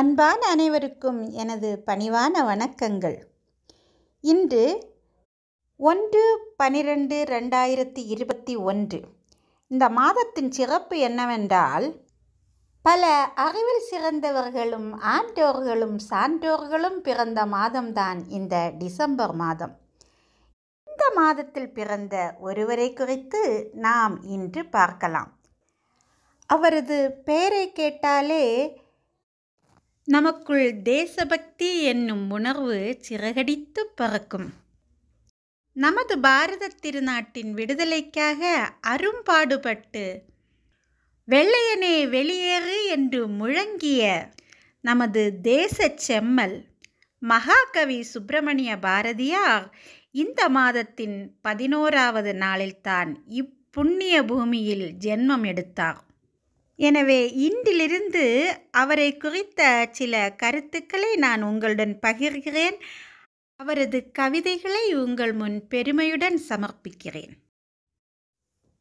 அன்பான அனைவருக்கும் எனது பணிவான வணக்கங்கள் இன்று ஒன்று பனிரெண்டு ரெண்டாயிரத்தி இருபத்தி ஒன்று இந்த மாதத்தின் சிறப்பு என்னவென்றால் பல அறிவில் சிறந்தவர்களும் ஆண்டோர்களும் சான்றோர்களும் பிறந்த மாதம்தான் இந்த டிசம்பர் மாதம் இந்த மாதத்தில் பிறந்த ஒருவரை குறித்து நாம் இன்று பார்க்கலாம் அவரது பெயரை கேட்டாலே நமக்குள் தேசபக்தி என்னும் உணர்வு சிறகடித்து பறக்கும் நமது பாரத திருநாட்டின் விடுதலைக்காக அரும்பாடுபட்டு வெள்ளையனே வெளியேறு என்று முழங்கிய நமது தேச செம்மல் மகாகவி சுப்பிரமணிய பாரதியார் இந்த மாதத்தின் பதினோராவது நாளில்தான் இப்புண்ணிய பூமியில் ஜென்மம் எடுத்தார் எனவே இன்றிலிருந்து அவரை குறித்த சில கருத்துக்களை நான் உங்களுடன் பகிர்கிறேன் அவரது கவிதைகளை உங்கள் முன் பெருமையுடன் சமர்ப்பிக்கிறேன்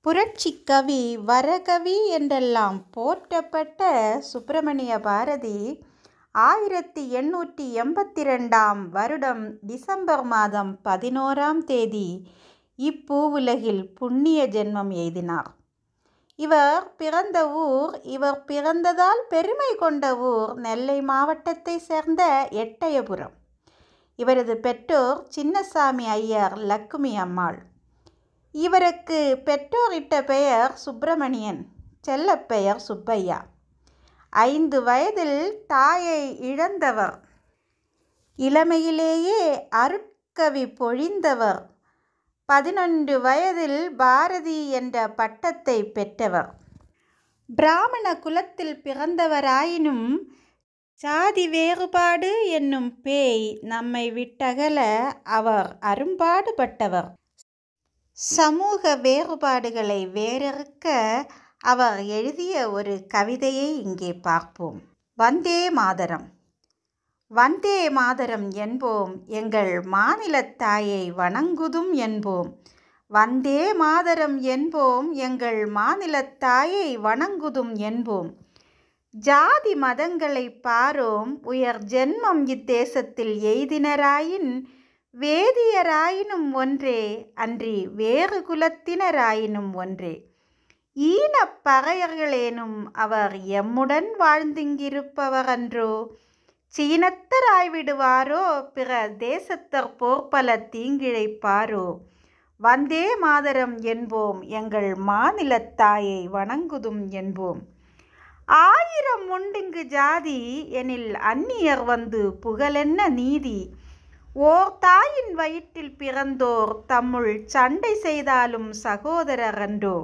புரட்சி கவி வரகவி என்றெல்லாம் போற்றப்பட்ட சுப்பிரமணிய பாரதி ஆயிரத்தி எண்ணூற்றி எண்பத்தி ரெண்டாம் வருடம் டிசம்பர் மாதம் பதினோராம் தேதி இப்பூவுலகில் புண்ணிய ஜென்மம் எய்தினார் இவர் பிறந்த ஊர் இவர் பிறந்ததால் பெருமை கொண்ட ஊர் நெல்லை மாவட்டத்தை சேர்ந்த எட்டயபுரம் இவரது பெற்றோர் சின்னசாமி ஐயர் லக்குமி அம்மாள் இவருக்கு பெற்றோரிட்ட பெயர் சுப்பிரமணியன் செல்லப்பெயர் சுப்பையா ஐந்து வயதில் தாயை இழந்தவர் இளமையிலேயே அருட்கவி பொழிந்தவர் பதினொன்று வயதில் பாரதி என்ற பட்டத்தை பெற்றவர் பிராமண குலத்தில் பிறந்தவராயினும் சாதி வேறுபாடு என்னும் பேய் நம்மை விட்டகல அவர் அரும்பாடுபட்டவர் சமூக வேறுபாடுகளை வேறறுக்க அவர் எழுதிய ஒரு கவிதையை இங்கே பார்ப்போம் வந்தே மாதரம் வந்தே மாதரம் என்போம் எங்கள் மாநிலத்தாயை வணங்குதும் என்போம் வந்தே மாதரம் என்போம் எங்கள் மாநிலத்தாயை வணங்குதும் என்போம் ஜாதி மதங்களை பாரோம் உயர் ஜென்மம் இத்தேசத்தில் எய்தினராயின் வேதியராயினும் ஒன்றே அன்றி வேறு குலத்தினராயினும் ஒன்றே ஈனப் பகையர்களேனும் அவர் எம்முடன் வாழ்ந்திங்கிருப்பவரன்றோ அன்றோ சீனத்தராய்விடுவாரோ பிற தேசத்தர் போர்பல தீங்கிழைப்பாரோ வந்தே மாதரம் என்போம் எங்கள் மாநிலத்தாயை வணங்குதும் என்போம் ஆயிரம் உண்டிங்கு ஜாதி எனில் அந்நியர் வந்து புகழென்ன நீதி ஓர் தாயின் வயிற்றில் பிறந்தோர் தம்முள் சண்டை செய்தாலும் சகோதரர் சகோதரரன்றோ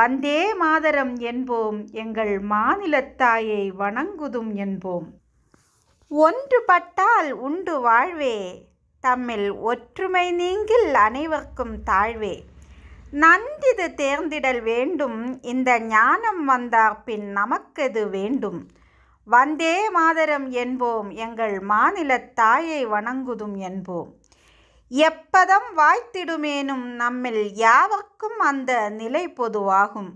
வந்தே மாதரம் என்போம் எங்கள் மாநிலத்தாயை வணங்குதும் என்போம் ஒன்றுபட்டால் உண்டு வாழ்வே தம்மில் ஒற்றுமை நீங்கில் அனைவருக்கும் தாழ்வே நந்திது தேர்ந்திடல் வேண்டும் இந்த ஞானம் வந்தார் பின் நமக்கெது வேண்டும் வந்தே மாதரம் என்போம் எங்கள் மாநிலத் தாயை வணங்குதும் என்போம் எப்பதம் வாய்த்திடுமேனும் நம்மில் யாவர்க்கும் அந்த நிலை பொதுவாகும்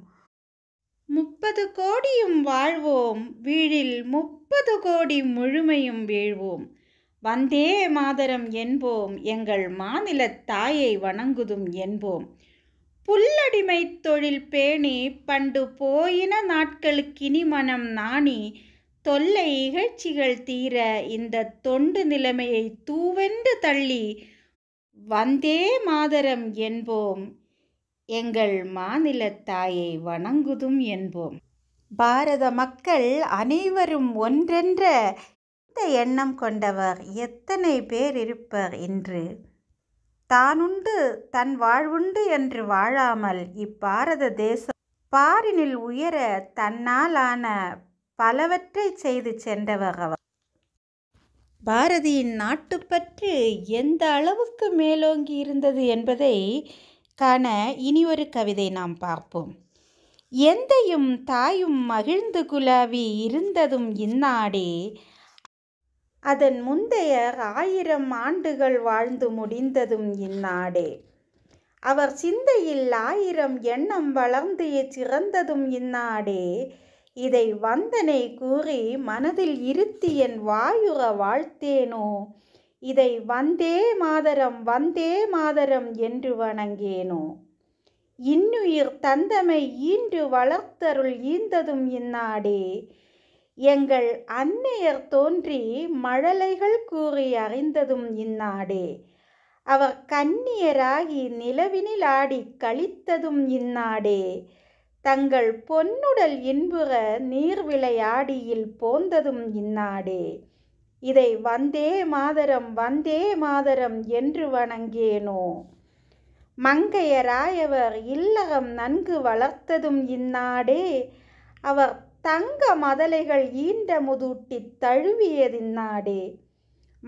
முப்பது கோடியும் வாழ்வோம் வீழில் முப்பது கோடி முழுமையும் வீழ்வோம் வந்தே மாதரம் என்போம் எங்கள் மாநிலத் தாயை வணங்குதும் என்போம் புல்லடிமை தொழில் பேணி பண்டு போயின நாட்களுக்கினி மனம் நாணி தொல்லை இகழ்ச்சிகள் தீர இந்த தொண்டு நிலைமையை தூவென்று தள்ளி வந்தே மாதரம் என்போம் எங்கள் மாநில தாயை வணங்குதும் என்போம் பாரத மக்கள் அனைவரும் ஒன்றென்ற இந்த எண்ணம் கொண்டவர் எத்தனை பேர் இருப்பர் என்று தானுண்டு தன் வாழ்வுண்டு என்று வாழாமல் இப்பாரத தேசம் பாரினில் உயர தன்னாலான பலவற்றை செய்து சென்றவர் அவர் பாரதியின் நாட்டுப்பற்று எந்த அளவுக்கு மேலோங்கி இருந்தது என்பதை காண ஒரு கவிதை நாம் பார்ப்போம் எந்தையும் தாயும் மகிழ்ந்து குலாவி இருந்ததும் இந்நாடே அதன் முந்தைய ஆயிரம் ஆண்டுகள் வாழ்ந்து முடிந்ததும் இந்நாடே அவர் சிந்தையில் ஆயிரம் எண்ணம் வளர்ந்து சிறந்ததும் இந்நாடே இதை வந்தனை கூறி மனதில் இருத்தி என் வாயுற வாழ்த்தேனோ இதை வந்தே மாதரம் வந்தே மாதரம் என்று வணங்கேனோ இன்னுயிர் தந்தமை ஈன்று வளர்த்தருள் ஈந்ததும் இந்நாடே எங்கள் அன்னையர் தோன்றி மழலைகள் கூறி அறிந்ததும் இந்நாடே அவர் கன்னியராகி நிலவினில் ஆடி கழித்ததும் இந்நாடே தங்கள் பொன்னுடல் இன்புற நீர்விளையாடியில் போந்ததும் இந்நாடே இதை வந்தே மாதரம் வந்தே மாதரம் என்று வணங்கேனோ மங்கையராயவர் இல்லகம் நன்கு வளர்த்ததும் இந்நாடே அவர் தங்க மதலைகள் ஈன்ற முதூட்டி தழுவியதின்னாடே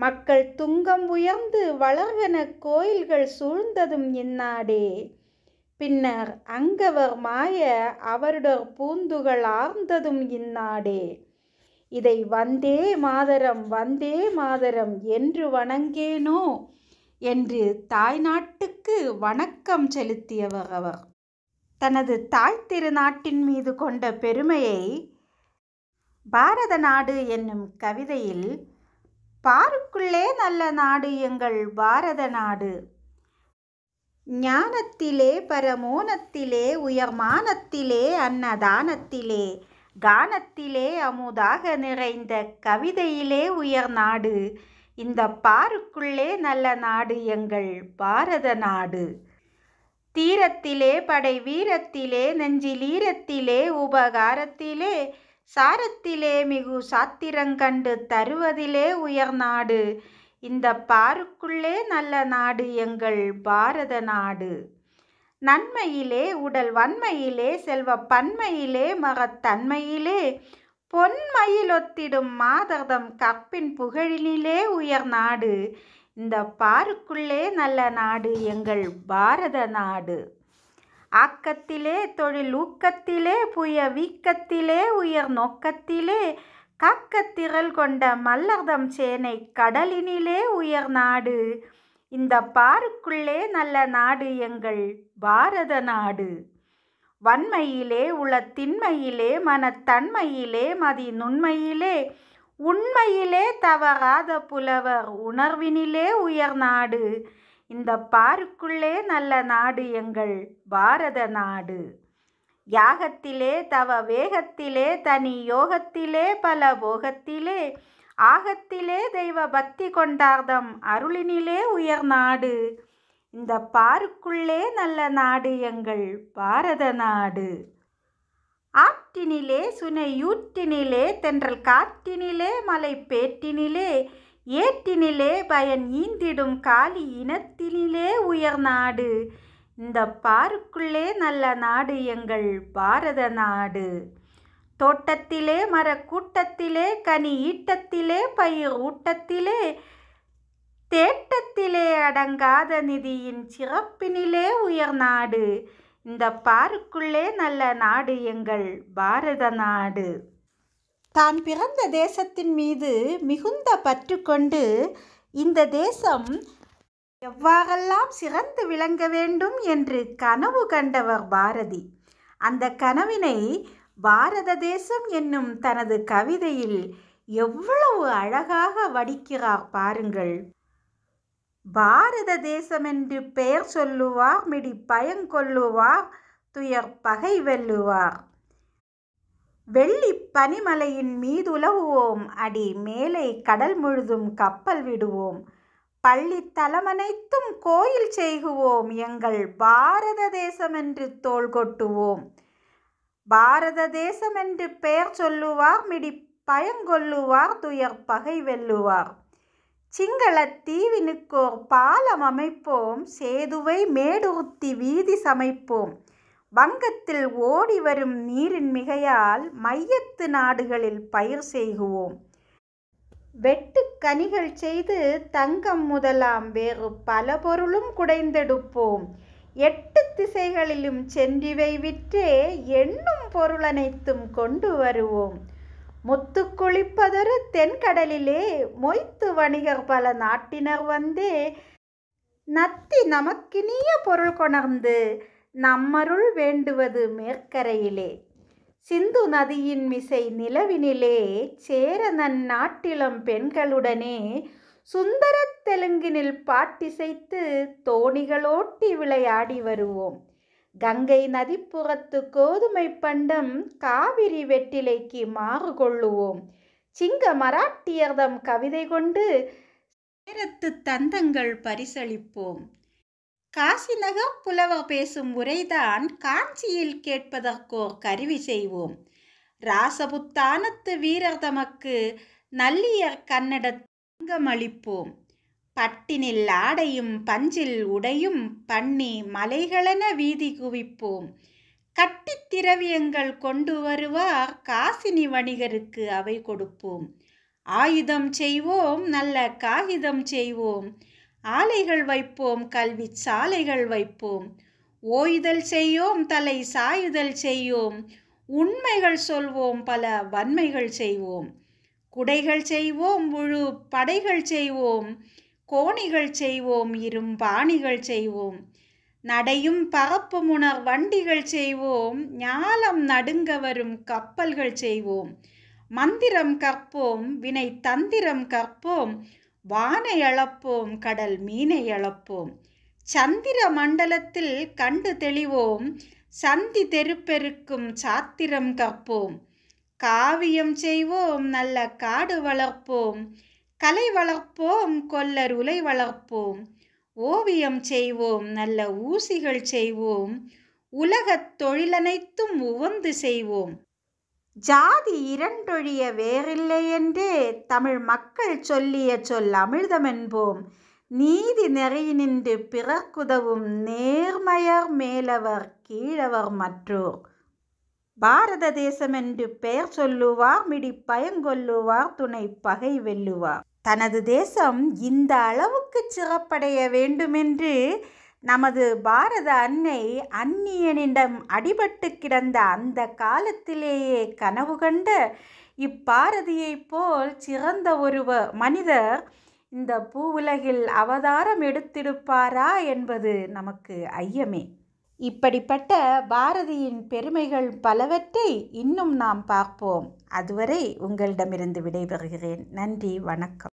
மக்கள் துங்கம் உயர்ந்து வளர்வென கோயில்கள் சூழ்ந்ததும் இந்நாடே பின்னர் அங்கவர் மாய அவருடர் பூந்துகள் ஆர்ந்ததும் இந்நாடே இதை வந்தே மாதரம் வந்தே மாதரம் என்று வணங்கேனோ என்று தாய் நாட்டுக்கு வணக்கம் செலுத்தியவர் அவர் தனது தாய் திருநாட்டின் மீது கொண்ட பெருமையை பாரத நாடு என்னும் கவிதையில் பாருக்குள்ளே நல்ல நாடு எங்கள் பாரத நாடு ஞானத்திலே பரமோனத்திலே உயர்மானத்திலே அன்னதானத்திலே கானத்திலே அமுதாக நிறைந்த கவிதையிலே உயர் நாடு இந்த பாருக்குள்ளே நல்ல நாடு எங்கள் பாரத நாடு தீரத்திலே படை வீரத்திலே நெஞ்சிலீரத்திலே உபகாரத்திலே சாரத்திலே மிகு சாத்திரம் கண்டு தருவதிலே உயர் நாடு இந்த பாருக்குள்ளே நல்ல நாடு எங்கள் பாரத நாடு நன்மையிலே உடல் வன்மையிலே செல்வ பன்மையிலே மகத்தன்மையிலே பொன்மயிலொத்திடும் மாதர்தம் கற்பின் புகழினிலே உயர் நாடு இந்த பாருக்குள்ளே நல்ல நாடு எங்கள் பாரத நாடு ஆக்கத்திலே தொழில் ஊக்கத்திலே புய வீக்கத்திலே உயர் நோக்கத்திலே காக்கத்திரள் கொண்ட மல்லர்தம் சேனை கடலினிலே உயர் நாடு இந்த பாருக்குள்ளே நல்ல நாடு எங்கள் பாரத நாடு வன்மையிலே உள்ள திண்மையிலே மனத்தன்மையிலே மதி நுண்மையிலே உண்மையிலே தவறாத புலவர் உணர்வினிலே உயர் நாடு இந்த பாருக்குள்ளே நல்ல நாடு எங்கள் பாரத நாடு யாகத்திலே தவ வேகத்திலே தனி யோகத்திலே பல போகத்திலே ஆகத்திலே தெய்வ பக்தி கொண்டார்தம் அருளினிலே உயர் நாடு இந்த பாருக்குள்ளே நல்ல நாடு எங்கள் பாரத நாடு ஆற்றினிலே சுனையூற்றினிலே தென்றல் காற்றினிலே மலை பேட்டினிலே ஏற்றினிலே பயன் ஈந்திடும் காலி இனத்தினிலே உயர் நாடு இந்த பாருக்குள்ளே நல்ல நாடு எங்கள் பாரத நாடு தோட்டத்திலே மரக்கூட்டத்திலே கனி ஈட்டத்திலே பயிர் ஊட்டத்திலே தேட்டத்திலே அடங்காத நிதியின் சிறப்பினிலே உயர் நாடு இந்த பாருக்குள்ளே நல்ல நாடு எங்கள் பாரத நாடு தான் பிறந்த தேசத்தின் மீது மிகுந்த பற்று கொண்டு இந்த தேசம் எவ்வாறெல்லாம் சிறந்து விளங்க வேண்டும் என்று கனவு கண்டவர் பாரதி அந்த கனவினை பாரத தேசம் என்னும் தனது கவிதையில் எவ்வளவு அழகாக வடிக்கிறார் பாருங்கள் பாரத தேசம் என்று பெயர் சொல்லுவார் மிடி பயங்கொள்ளுவார் துயர் பகை வெல்லுவார் வெள்ளி பனிமலையின் மீது உலவுவோம் அடி மேலே கடல் முழுதும் கப்பல் விடுவோம் பள்ளி தலமனைத்தும் கோயில் செய்குவோம் எங்கள் பாரத தேசம் என்று தோள் கொட்டுவோம் பாரத தேசம் என்று பெயர் சொல்லுவார் மிடி பயங்கொள்ளுவார் துயர் பகை வெல்லுவார் சிங்கள தீவினுக்கோர் பாலம் அமைப்போம் சேதுவை மேடுறுத்தி வீதி சமைப்போம் வங்கத்தில் ஓடி வரும் நீரின் மிகையால் மையத்து நாடுகளில் பயிர் செய்குவோம் வெட்டு கனிகள் செய்து தங்கம் முதலாம் வேறு பல பொருளும் குடைந்தெடுப்போம் எட்டு திசைகளிலும் சென்றிவை விற்றே எண்ணும் பொருளனைத்தும் கொண்டு வருவோம் முத்து குளிப்பதொரு தென்கடலிலே மொய்த்து வணிகர் பல நாட்டினர் வந்தே நத்தி நமக்கினிய பொருள் கொணர்ந்து நம்மருள் வேண்டுவது மேற்கரையிலே சிந்து நதியின் மிசை நிலவினிலே நன் நாட்டிலம் பெண்களுடனே சுந்தர தெலுங்கினில் பாட்டிசைத்து தோணிகளோட்டி விளையாடி வருவோம் கங்கை நதிப்புறத்து கோதுமை பண்டம் காவிரி வெற்றிலைக்கு மாறு கொள்ளுவோம் சிங்க மராட்டியர்தம் கவிதை கொண்டு நேரத்து தந்தங்கள் பரிசளிப்போம் காசிநகர் புலவர் பேசும் உரைதான் காஞ்சியில் கேட்பதற்கோர் கருவி செய்வோம் ராசபுத்தானத்து வீரர் தமக்கு நல்லியர் கன்னட தங்கமளிப்போம் பட்டினில் ஆடையும் பஞ்சில் உடையும் பண்ணி மலைகளென வீதி குவிப்போம் கட்டி திரவியங்கள் கொண்டு வருவார் காசினி வணிகருக்கு அவை கொடுப்போம் ஆயுதம் செய்வோம் நல்ல காகிதம் செய்வோம் ஆலைகள் வைப்போம் கல்வி சாலைகள் வைப்போம் ஓய்தல் செய்யோம் தலை சாயுதல் செய்யோம் உண்மைகள் சொல்வோம் பல வன்மைகள் செய்வோம் குடைகள் செய்வோம் முழு படைகள் செய்வோம் கோணிகள் செய்வோம் இரும் பாணிகள் செய்வோம் நடையும் பரப்பு முனர் வண்டிகள் செய்வோம் ஞாலம் நடுங்க வரும் கப்பல்கள் செய்வோம் மந்திரம் கற்போம் வினை தந்திரம் கற்போம் வானை அளப்போம் கடல் மீனை அளப்போம் சந்திர மண்டலத்தில் கண்டு தெளிவோம் சந்தி தெருப்பெருக்கும் சாத்திரம் கற்போம் காவியம் செய்வோம் நல்ல காடு வளர்ப்போம் கலை வளர்ப்போம் கொல்லர் உலை வளர்ப்போம் ஓவியம் செய்வோம் நல்ல ஊசிகள் செய்வோம் உலகத் தொழிலனைத்தும் உவந்து செய்வோம் ஜாதி இரண்டொழிய வேறில்லை என்றே தமிழ் மக்கள் சொல்லிய சொல் அமிழ்தமென்போம் நீதி நெறி நின்று பிறர்க்குதவும் நேர்மையர் மேலவர் கீழவர் மற்றோர் பாரத தேசம் என்று பெயர் சொல்லுவார் மிடி பயங்கொல்லுவார் துணை பகை வெல்லுவார் தனது தேசம் இந்த அளவுக்கு சிறப்படைய வேண்டுமென்று நமது பாரத அன்னை அந்நியனிடம் அடிபட்டு கிடந்த அந்த காலத்திலேயே கனவு கண்ட இப்பாரதியைப் போல் சிறந்த ஒருவர் மனிதர் இந்த பூவுலகில் அவதாரம் எடுத்திருப்பாரா என்பது நமக்கு ஐயமே இப்படிப்பட்ட பாரதியின் பெருமைகள் பலவற்றை இன்னும் நாம் பார்ப்போம் அதுவரை உங்களிடமிருந்து விடைபெறுகிறேன் நன்றி வணக்கம்